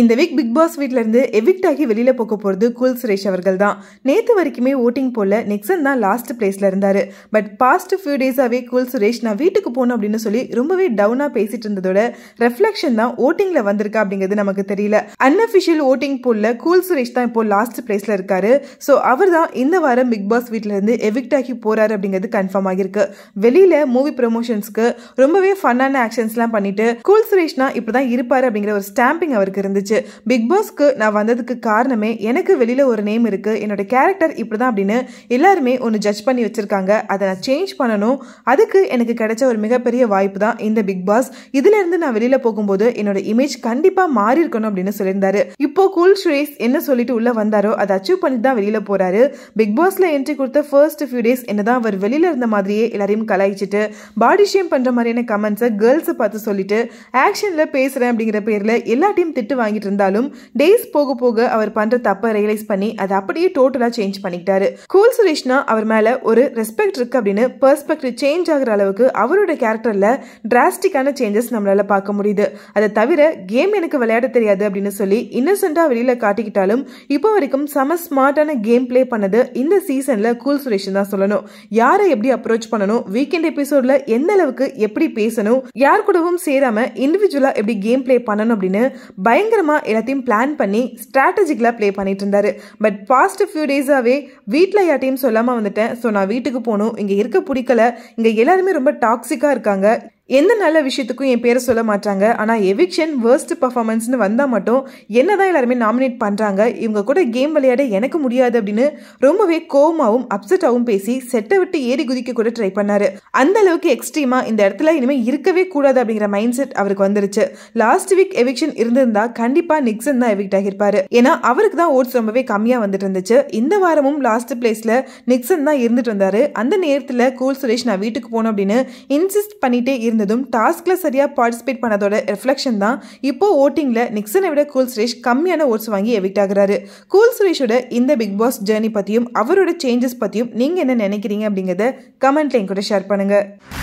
இந்த week Bigg Boss வீட்டிலேருந்து evict ஆகி வெளியில் போக போகிறது குல் சுரேஷ் அவர்கள் தான் நேற்று வரைக்குமே ஓட்டிங் போல நெக்ஸன் தான் லாஸ்ட் பிளேஸில் இருந்தார் பட் பாஸ்ட் ஃபியூ டேஸாகவே குல் சுரேஷ் நான் வீட்டுக்கு போகணும் அப்படின்னு சொல்லி ரொம்பவே டவுனாக பேசிட்டு இருந்ததோட ரெஃப்ளெக்ஷன் தான் ஓட்டிங்கில் வந்திருக்கா அப்படிங்கிறது நமக்கு தெரியல அன்அஃபிஷியல் ஓட்டிங் போல கூல் சுரேஷ் தான் இப்போ லாஸ்ட் பிளேஸில் இருக்காரு ஸோ அவர் தான் இந்த வாரம் பிக் பாஸ் வீட்டிலேருந்து எவிக்ட் ஆகி போகிறாரு அப்படிங்கிறது கன்ஃபார்ம் ஆகியிருக்கு வெளியில் மூவி ப்ரொமோஷன்ஸ்க்கு ரொம்பவே ஃபன்னான ஆக்ஷன்ஸ்லாம் பண்ணிட்டு கூல் சுரேஷ்னா இப்படி தான் இருப்பார் அப்படிங்கிற ஒரு ஸ்டாம்பிங் அவருக்கு இருந்துச்சு இருந்துச்சு பிக் பாஸ்க்கு நான் வந்ததுக்கு காரணமே எனக்கு வெளியில் ஒரு நேம் இருக்குது என்னோடய கேரக்டர் இப்படி தான் அப்படின்னு எல்லாருமே ஒன்று ஜட்ஜ் பண்ணி வச்சுருக்காங்க அதை நான் சேஞ்ச் பண்ணணும் அதுக்கு எனக்கு கிடைச்ச ஒரு மிகப்பெரிய வாய்ப்பு தான் இந்த பிக் பாஸ் இதுலேருந்து நான் வெளியில் போகும்போது என்னோட இமேஜ் கண்டிப்பாக மாறி இருக்கணும் அப்படின்னு சொல்லியிருந்தாரு இப்போ கூல் ஸ்ரேஸ் என்ன சொல்லிட்டு உள்ளே வந்தாரோ அதை அச்சீவ் பண்ணிட்டு தான் வெளியில் போகிறாரு பிக் பாஸில் என்ட்ரி கொடுத்த ஃபர்ஸ்ட் ஃபியூ டேஸ் என்ன அவர் வெளியில் இருந்த மாதிரியே எல்லாரையும் கலாய்ச்சிட்டு பாடி ஷேம் பண்ணுற மாதிரியான கமெண்ட்ஸை கேர்ள்ஸை பார்த்து சொல்லிட்டு ஆக்ஷனில் பேசுகிறேன் அப்படிங்கிற பேரில் எல்லாத்தையும் திட்டு வாங்கி ஆகிட்டு இருந்தாலும் டேஸ் போக போக அவர் பண்ற தப்ப ரியலைஸ் பண்ணி அதை அப்படியே டோட்டலா சேஞ்ச் பண்ணிக்கிட்டாரு கூல் சுரேஷ்னா அவர் மேல ஒரு ரெஸ்பெக்ட் இருக்கு அப்படின்னு பெர்ஸ்பெக்டிவ் சேஞ்ச் ஆகுற அளவுக்கு அவரோட கேரக்டர்ல டிராஸ்டிக்கான சேஞ்சஸ் நம்மளால பார்க்க முடியுது அதை தவிர கேம் எனக்கு விளையாட தெரியாது அப்படின்னு சொல்லி இன்னசென்டா வெளியில காட்டிக்கிட்டாலும் இப்போ வரைக்கும் செம ஸ்மார்ட்டான கேம் பிளே பண்ணது இந்த சீசன்ல கூல் சுரேஷ் தான் சொல்லணும் யாரை எப்படி அப்ரோச் பண்ணணும் வீக்கெண்ட் எபிசோட்ல எந்த அளவுக்கு எப்படி பேசணும் யார் கூடவும் சேராம இண்டிவிஜுவலா எப்படி கேம் பிளே பண்ணணும் அப்படின்னு பயங்கர பயங்கரமாக எல்லாத்தையும் பிளான் பண்ணி ஸ்ட்ராட்டஜிக்கலாக ப்ளே பண்ணிட்டு இருந்தாரு பட் பாஸ்ட் ஃபியூ டேஸாகவே வீட்டில் யார்ட்டையும் சொல்லாமல் வந்துட்டேன் ஸோ நான் வீட்டுக்கு போகணும் இங்கே இருக்க பிடிக்கல இங்கே எல்லாருமே ரொம்ப டாக்ஸிக்காக இருக்காங்க எந்த நல்ல விஷயத்துக்கும் என் பேரை சொல்ல மாட்டாங்க ஆனால் எவிக்ஷன் வேர்ஸ்ட் பர்ஃபார்மன்ஸ்னு வந்தால் மட்டும் என்ன தான் எல்லாருமே நாமினேட் பண்ணுறாங்க இவங்க கூட கேம் விளையாட எனக்கு முடியாது அப்படின்னு ரொம்பவே கோவமாகவும் அப்செட்டாகவும் பேசி செட்டை விட்டு ஏறி குதிக்க கூட ட்ரை பண்ணார் அந்த அளவுக்கு எக்ஸ்ட்ரீமாக இந்த இடத்துல இனிமேல் இருக்கவே கூடாது அப்படிங்கிற மைண்ட் செட் அவருக்கு வந்துருச்சு லாஸ்ட் வீக் எவிக்ஷன் இருந்திருந்தா கண்டிப்பாக நிக்சன் தான் எவிக்ட் ஆகியிருப்பாரு ஏன்னா அவருக்கு தான் ஓட்ஸ் ரொம்பவே கம்மியாக வந்துட்டு இருந்துச்சு இந்த வாரமும் லாஸ்ட் பிளேஸில் நிக்சன் தான் இருந்துட்டு வந்தார் அந்த நேரத்தில் கூல் சுரேஷ் நான் வீட்டுக்கு போனோம் அப்படின்னு இன்சிஸ்ட் பண்ணிகிட்டே இருந்து இருந்ததும் டாஸ்கில் சரியாக பார்ட்டிசிபேட் பண்ணதோட ரிஃப்ளெக்ஷன் தான் இப்போ ஓட்டிங்கில் நிக்சனை விட கூல் சுரேஷ் கம்மியான ஓட்ஸ் வாங்கி எவிக்ட் ஆகிறாரு கூல் சுரேஷோட இந்த பிக் பாஸ் ஜேர்னி பற்றியும் அவரோட சேஞ்சஸ் பற்றியும் நீங்கள் என்ன நினைக்கிறீங்க அப்படிங்கிறத கமெண்ட்லையும் கூட ஷேர் பண்ணுங்கள்